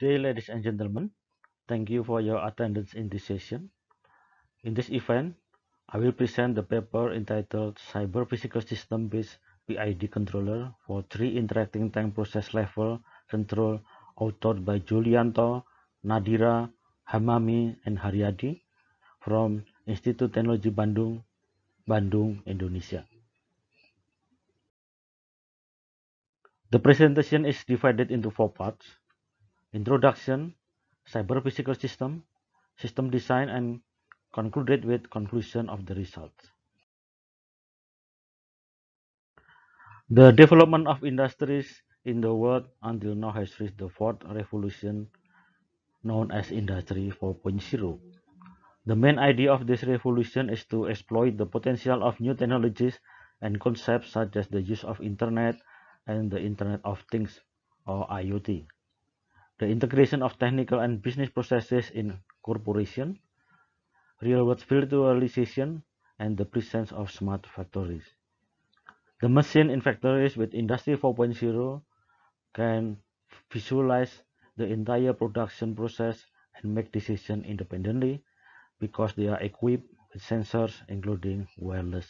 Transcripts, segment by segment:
Dear ladies and gentlemen, thank you for your attendance in this session. In this event, I will present the paper entitled Cyber Physical System Based PID Controller for Three Interacting Time Process Level Control authored by Julianto, Nadira, Hamami, and Haryadi from Institute Teknologi Bandung, Bandung, Indonesia. The presentation is divided into four parts. introduction, cyber-physical system, system design and concluded with conclusion of the results. The development of industries in the world until now has reached the fourth revolution known as Industry 4.0. The main idea of this revolution is to exploit the potential of new technologies and concepts such as the use of internet and the internet of things or IoT the integration of technical and business processes in corporation, real-world virtualization, and the presence of smart factories. The machine in factories with Industry 4.0 can visualize the entire production process and make decisions independently because they are equipped with sensors including wireless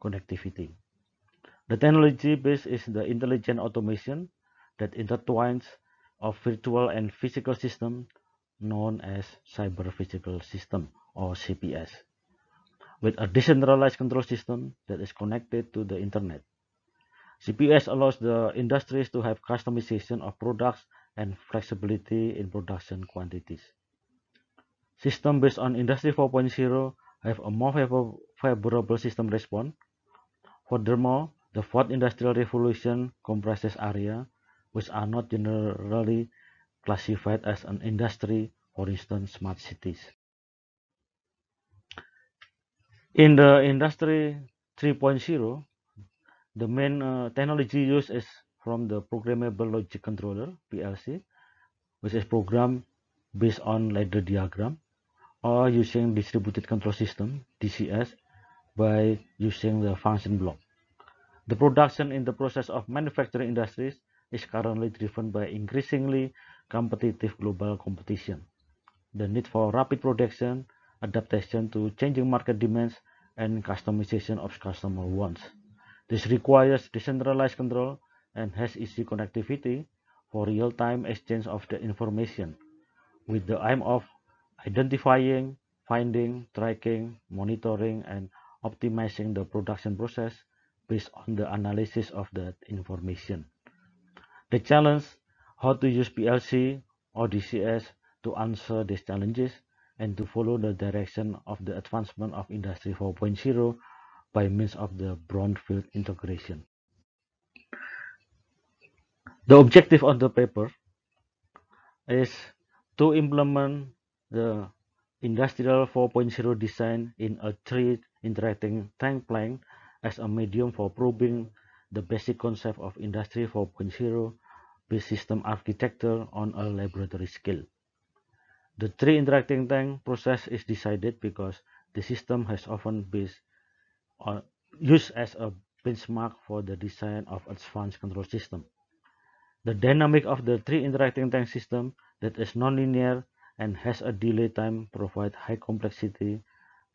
connectivity. The technology base is the intelligent automation that intertwines of virtual and physical system known as cyber physical system or CPS with a decentralized control system that is connected to the internet. CPS allows the industries to have customization of products and flexibility in production quantities. System based on Industry 4.0 have a more favorable system response. Furthermore, the fourth industrial revolution comprises area which are not generally classified as an industry, for instance, smart cities. In the industry 3.0, the main uh, technology used is from the programmable logic controller PLC, which is programmed based on ladder diagram or using distributed control system DCS by using the function block. The production in the process of manufacturing industries is currently driven by increasingly competitive global competition, the need for rapid production, adaptation to changing market demands, and customization of customer wants. This requires decentralized control and has easy connectivity for real-time exchange of the information with the aim of identifying, finding, tracking, monitoring, and optimizing the production process based on the analysis of that information. The challenge how to use PLC or DCS to answer these challenges and to follow the direction of the advancement of Industry 4.0 by means of the brownfield integration. The objective of the paper is to implement the industrial 4.0 design in a three interacting tank plank as a medium for proving the basic concept of industry 4.0 with system architecture on a laboratory scale. The three interacting tank process is decided because the system has often been used as a benchmark for the design of advanced control system. The dynamic of the three interacting tank system that is nonlinear and has a delay time provide high complexity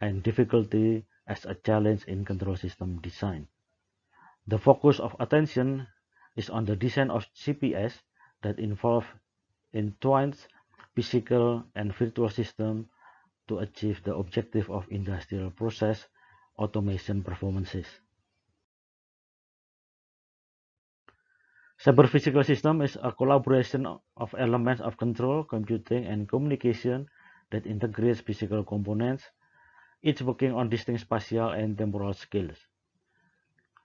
and difficulty as a challenge in control system design. The focus of attention is on the design of CPS that involve entwined physical and virtual systems to achieve the objective of industrial process automation performances. Cyber-physical system is a collaboration of elements of control, computing, and communication that integrates physical components, each working on distinct spatial and temporal scales.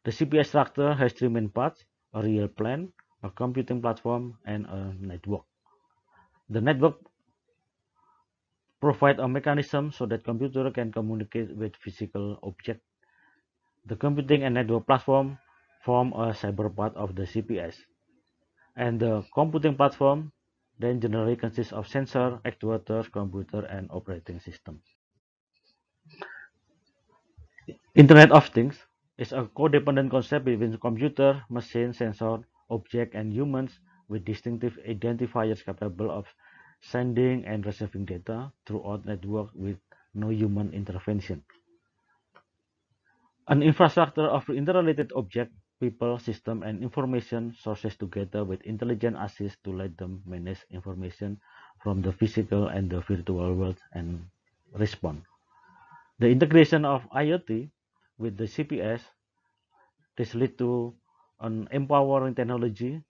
The CPS structure has three main parts, a real plan, a computing platform, and a network. The network provides a mechanism so that computer can communicate with physical objects. The computing and network platform form a cyber part of the CPS. And the computing platform then generally consists of sensor, actuators, computer, and operating system. Internet of Things is a codependent concept between computer, machine, sensor, object, and humans with distinctive identifiers capable of sending and receiving data throughout network with no human intervention. An infrastructure of interrelated objects, people, system, and information sources together with intelligent assist to let them manage information from the physical and the virtual world and respond. The integration of IoT with the CPS, this lead to an empowering technology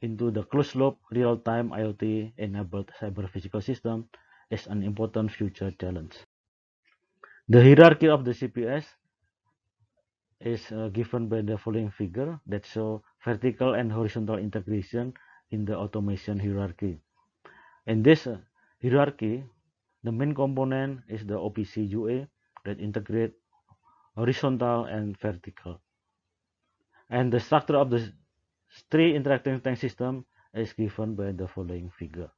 into the closed-loop real-time IoT-enabled cyber-physical system is an important future challenge. The hierarchy of the CPS is uh, given by the following figure that show vertical and horizontal integration in the automation hierarchy. In this uh, hierarchy, the main component is the OPC UA that integrate horizontal and vertical. And the structure of the three interacting tank system is given by the following figure.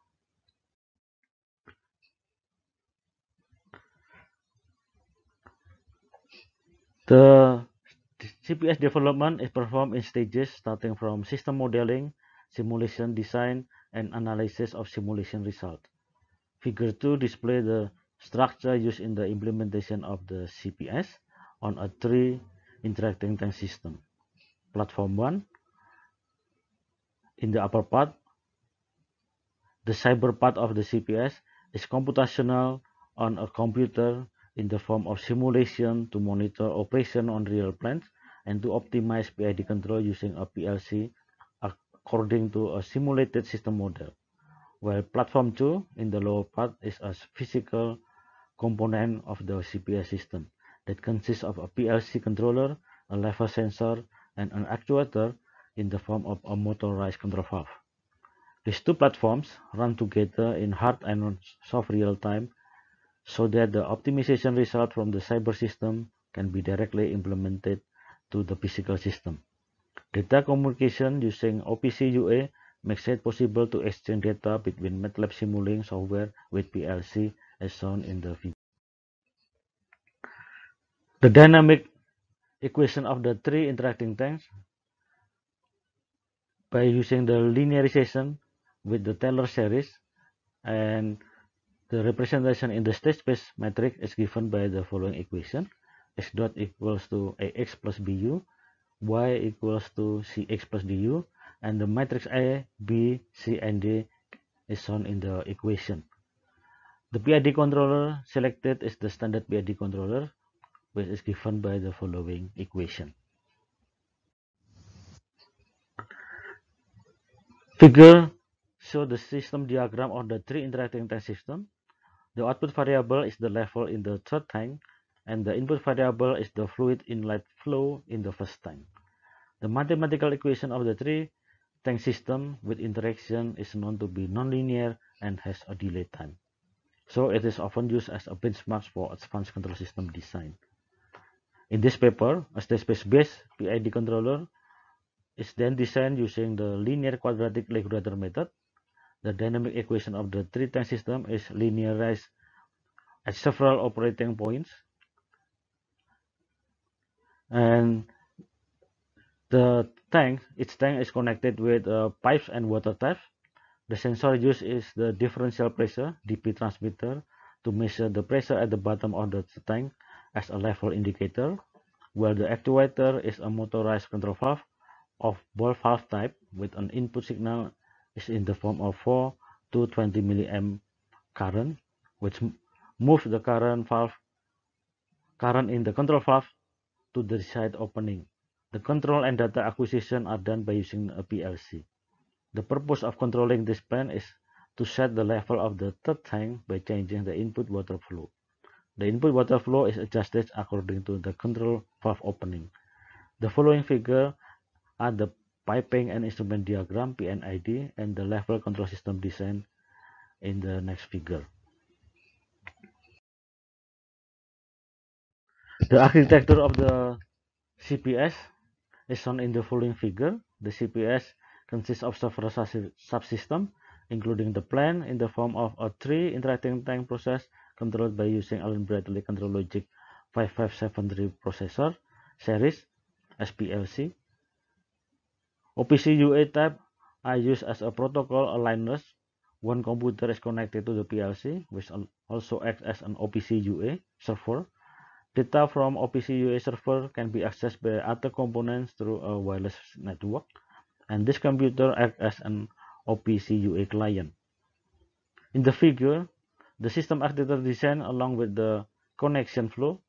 The CPS development is performed in stages starting from system modeling, simulation design, and analysis of simulation result. Figure 2 displays the structure used in the implementation of the CPS on a three interacting tank system. Platform 1 in the upper part, the cyber part of the CPS is computational on a computer in the form of simulation to monitor operation on real plants and to optimize PID control using a PLC according to a simulated system model. While platform 2 in the lower part is a physical component of the CPS system that consists of a PLC controller, a level sensor, and an actuator in the form of a motorized control valve. These two platforms run together in hard and soft real time so that the optimization result from the cyber system can be directly implemented to the physical system. Data communication using OPC UA makes it possible to exchange data between MATLAB simulating software with PLC as shown in the video. The dynamic equation of the three interacting tanks by using the linearization with the Taylor series and the representation in the state space matrix is given by the following equation x dot equals to ax plus bu y equals to cx plus du and the matrix a b c and d is shown in the equation the PID controller selected is the standard PID controller which is given by the following equation. Figure shows the system diagram of the three interacting tank system. The output variable is the level in the third tank, and the input variable is the fluid inlet flow in the first tank. The mathematical equation of the three tank system with interaction is known to be nonlinear and has a delay time. So it is often used as a benchmark for advanced control system design. In this paper, a state space based PID controller is then designed using the linear quadratic regulator method. The dynamic equation of the three-tank system is linearized at several operating points. And the tank, each tank is connected with uh, pipes and water taps. The sensor used is the differential pressure, DP transmitter, to measure the pressure at the bottom of the tank as a level indicator, where the actuator is a motorized control valve of ball valve type with an input signal is in the form of 4 to 20 milliamp current, which moves the current valve current in the control valve to the desired opening. The control and data acquisition are done by using a PLC. The purpose of controlling this pen is to set the level of the third tank by changing the input water flow. The input water flow is adjusted according to the control valve opening. The following figure are the piping and instrument diagram PNID and the level control system design in the next figure. The architecture of the CPS is shown in the following figure. The CPS consists of several subsystems, including the plan in the form of a three interacting tank process controlled by using Allen Bradley Control Logic 5573 processor series SPLC. OPC UA type I use as a protocol aligners. One computer is connected to the PLC, which also acts as an OPC UA server. Data from OPC UA server can be accessed by other components through a wireless network, and this computer acts as an OPC UA client. In the figure, the system architecture design along with the connection flow.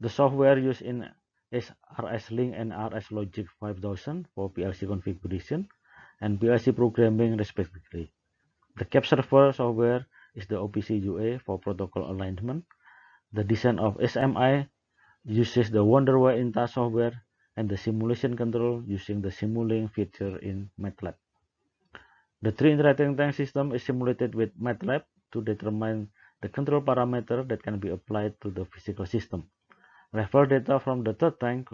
The software used in SRS link and RS-Logic 5000 for PLC configuration and PLC programming respectively. The CAP server software is the OPC UA for protocol alignment. The design of SMI uses the Wonderware INTA software and the simulation control using the Simulating feature in MATLAB. The three interacting tank system is simulated with MATLAB to determine the control parameter that can be applied to the physical system. Refer data from the third tank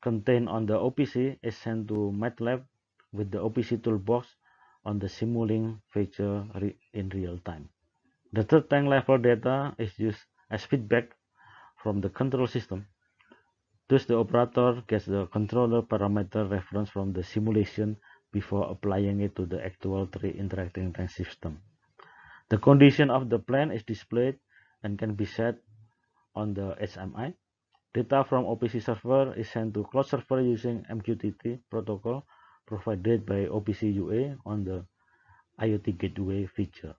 contained on the OPC is sent to MATLAB with the OPC toolbox on the Simulink feature re in real time. The third tank level data is used as feedback from the control system. Thus, the operator gets the controller parameter reference from the simulation before applying it to the actual three interacting tank system. The condition of the plane is displayed and can be set on the HMI. Data from OPC server is sent to cloud server using MQTT protocol provided by OPC UA on the IoT gateway feature.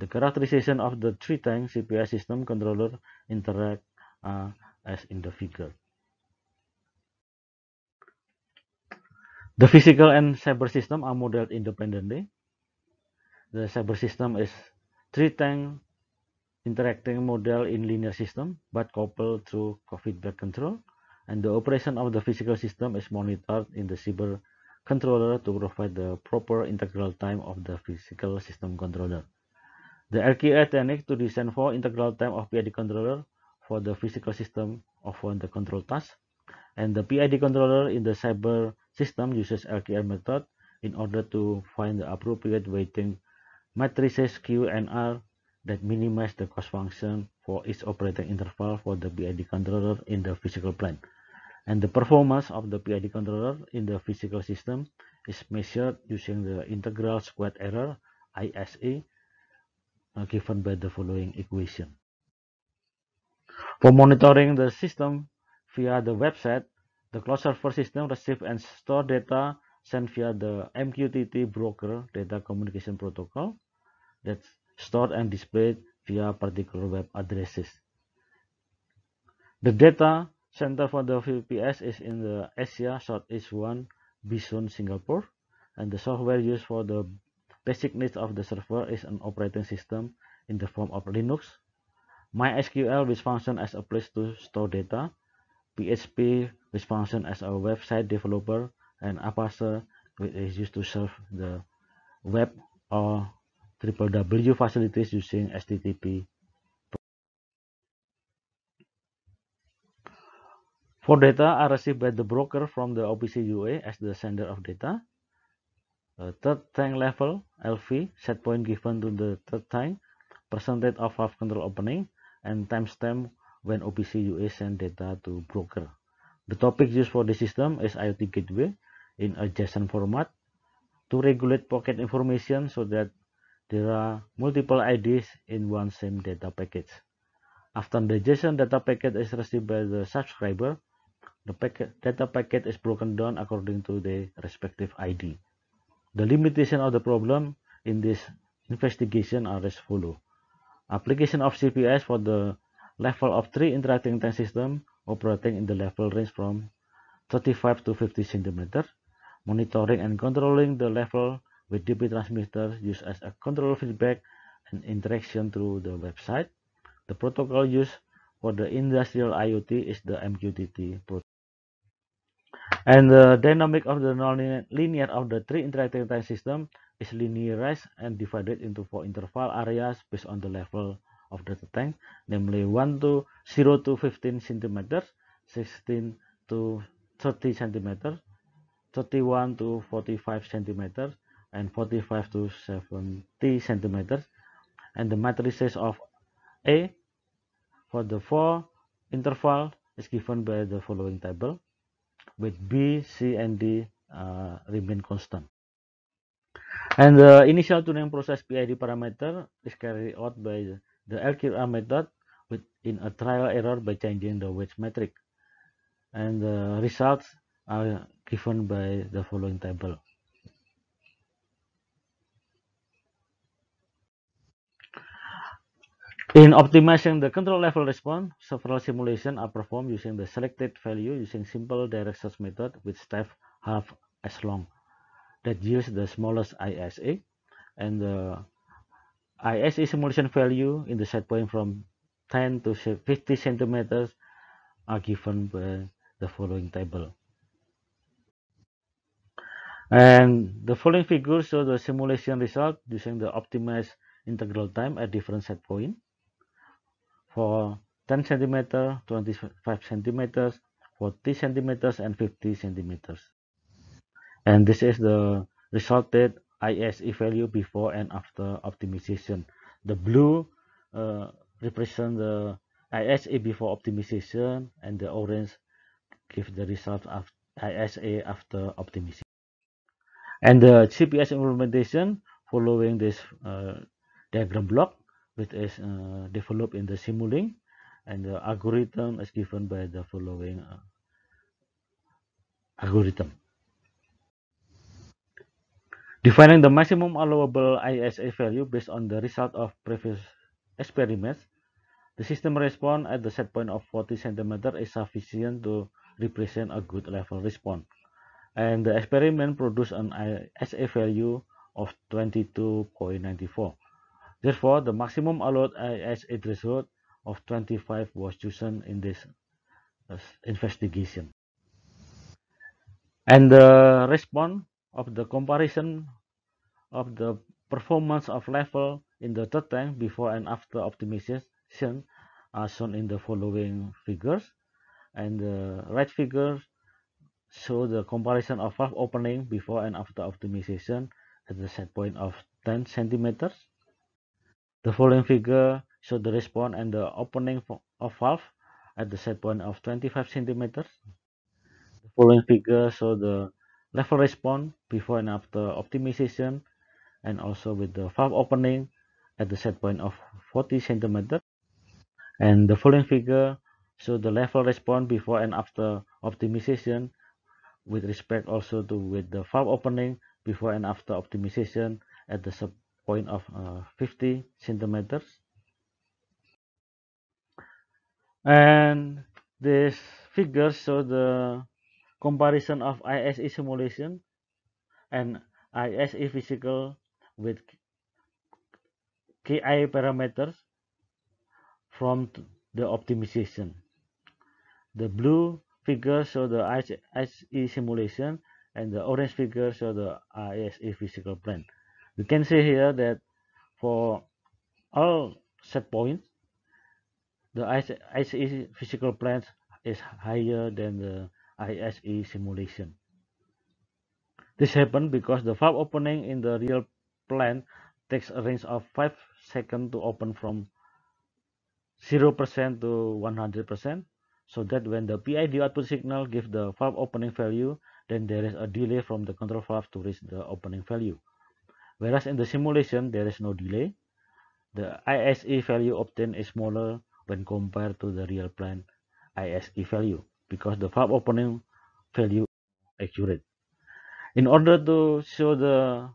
The characterization of the three tank CPI system controller interact uh, as in the figure. The physical and cyber system are modeled independently the cyber system is three-tank interacting model in linear system but coupled through feedback control and the operation of the physical system is monitored in the cyber controller to provide the proper integral time of the physical system controller. The RQA technique to design for integral time of PID controller for the physical system of the control task and the PID controller in the cyber system uses LKR method in order to find the appropriate weighting matrices Q and R that minimize the cost function for each operating interval for the PID controller in the physical plane. And the performance of the PID controller in the physical system is measured using the integral squared error ISE uh, given by the following equation. For monitoring the system via the website, the closed server system receives and stores data sent via the MQTT broker data communication protocol that's stored and displayed via particular web addresses. The data center for the VPS is in the Asia Southeast 1 Bison, Singapore, and the software used for the basic needs of the server is an operating system in the form of Linux, MySQL which function as a place to store data, PHP which function as a website developer and Apache which is used to serve the web or www facilities using HTTP. For data are received by the broker from the OPC UA as the sender of data. a uh, third tank level LV set point given to the third tank, percentage of half control opening, and timestamp when OPC UA send data to broker. The topic used for the system is IoT gateway, in a JSON format to regulate pocket information so that there are multiple IDs in one same data package. After the JSON data packet is received by the subscriber, the packet, data packet is broken down according to the respective ID. The limitation of the problem in this investigation are as follows. Application of CPS for the level of three interacting tank system operating in the level range from 35 to 50 centimeter Monitoring and controlling the level with DP transmitters used as a control feedback and interaction through the website. The protocol used for the industrial IoT is the MQTT protocol. And the dynamic of the nonlinear of the three interacting time system is linearized and divided into four interval areas based on the level of the tank, namely 1 to 0 to 15 centimeters, 16 to 30 centimeters, 31 to 45 centimeters and 45 to 70 centimeters and the matrices of A for the four interval is given by the following table with B, C, and D uh, remain constant. And the initial tuning process PID parameter is carried out by the LQR method within a trial error by changing the weight metric. And the results are given by the following table. In optimizing the control level response, several simulations are performed using the selected value using simple direct search method with step half as long that yields the smallest ISA and the ISA simulation value in the set point from 10 to 50 centimeters are given by the following table. And the following figure shows the simulation result using the optimized integral time at different set point for 10 centimeter, 25 centimeters, 40 centimeters, and 50 centimeters. And this is the resulted ISE value before and after optimization. The blue uh, represent the ISE before optimization, and the orange give the result of ISA after optimization and the GPS implementation following this uh, diagram block which is uh, developed in the Simulink and the algorithm is given by the following uh, algorithm. Defining the maximum allowable ISA value based on the result of previous experiments, the system response at the set point of 40 cm is sufficient to represent a good level response and the experiment produced an SA value of 22.94. Therefore, the maximum allowed ISA threshold of 25 was chosen in this uh, investigation. And the response of the comparison of the performance of level in the third tank before and after optimization are shown in the following figures. And the right figure show the comparison of valve opening before and after optimization at the set point of 10 centimeters. The following figure shows the response and the opening of valve at the set point of 25 centimeters. The following figure shows the level response before and after optimization and also with the valve opening at the set point of 40 centimeters. And the following figure shows the level response before and after optimization with respect also to with the valve opening before and after optimization at the sub point of uh, 50 centimeters and this figure show the comparison of ISE simulation and ISE physical with KI parameters from the optimization. The blue Figure show the ISE simulation and the orange figure show the ISE physical plan. You can see here that for all set points, the ISE physical plan is higher than the ISE simulation. This happened because the valve opening in the real plan takes a range of 5 seconds to open from 0% to 100% so that when the PID output signal gives the valve opening value, then there is a delay from the control valve to reach the opening value. Whereas in the simulation, there is no delay. The ISE value obtained is smaller when compared to the real plan ISE value because the valve opening value is accurate. In order to show the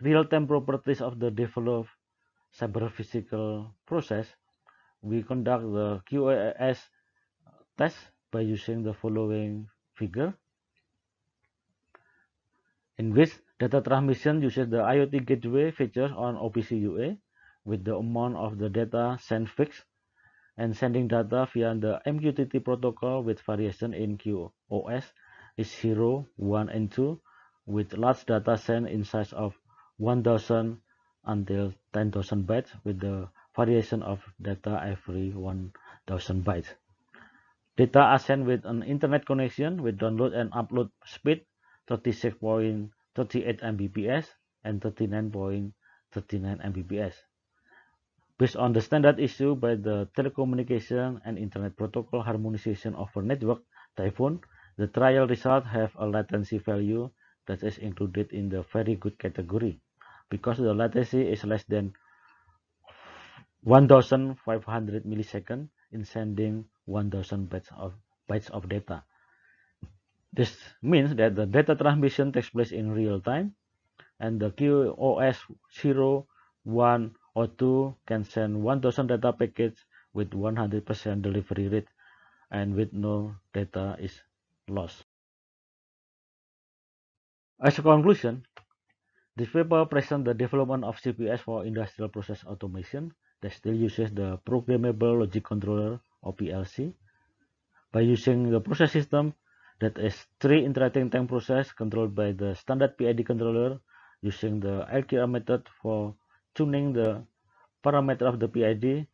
real-time properties of the developed cyber-physical process, we conduct the QAS thus by using the following figure in which data transmission uses the IoT gateway features on OPC UA with the amount of the data sent fixed and sending data via the MQTT protocol with variation in QoS is 0, 1, and 2 with large data sent in size of 1000 until 10,000 bytes with the variation of data every 1000 bytes. Data are sent with an internet connection with download and upload speed 36.38 Mbps and 39.39 Mbps. Based on the standard issue by the Telecommunication and Internet Protocol Harmonization Over Network Typhoon, the trial results have a latency value that is included in the very good category because the latency is less than 1500 milliseconds in sending 1000 bytes of, bytes of data. This means that the data transmission takes place in real time and the QoS 0, 1, or 2 can send 1000 data packets with 100% delivery rate and with no data is lost. As a conclusion, this paper presents the development of CPS for industrial process automation that still uses the programmable logic controller OPLC by using the process system that is three interacting time process controlled by the standard PID controller using the LQR method for tuning the parameter of the PID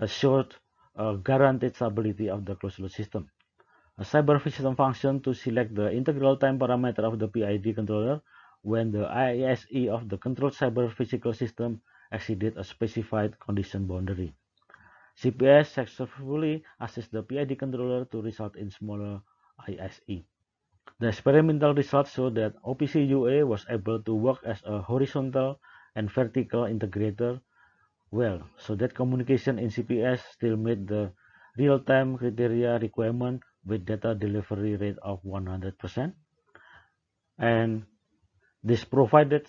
assured uh, guaranteed stability of the closed loop system. A cyber system function to select the integral time parameter of the PID controller when the ISE of the controlled cyber physical system exceeded a specified condition boundary. CPS successfully assists the PID controller to result in smaller ISE. The experimental results show that OPC UA was able to work as a horizontal and vertical integrator well, so that communication in CPS still met the real-time criteria requirement with data delivery rate of 100%. And this provided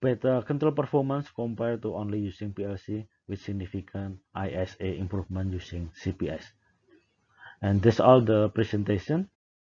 better control performance compared to only using PLC with significant ISA improvement using CPS. And that's all the presentation.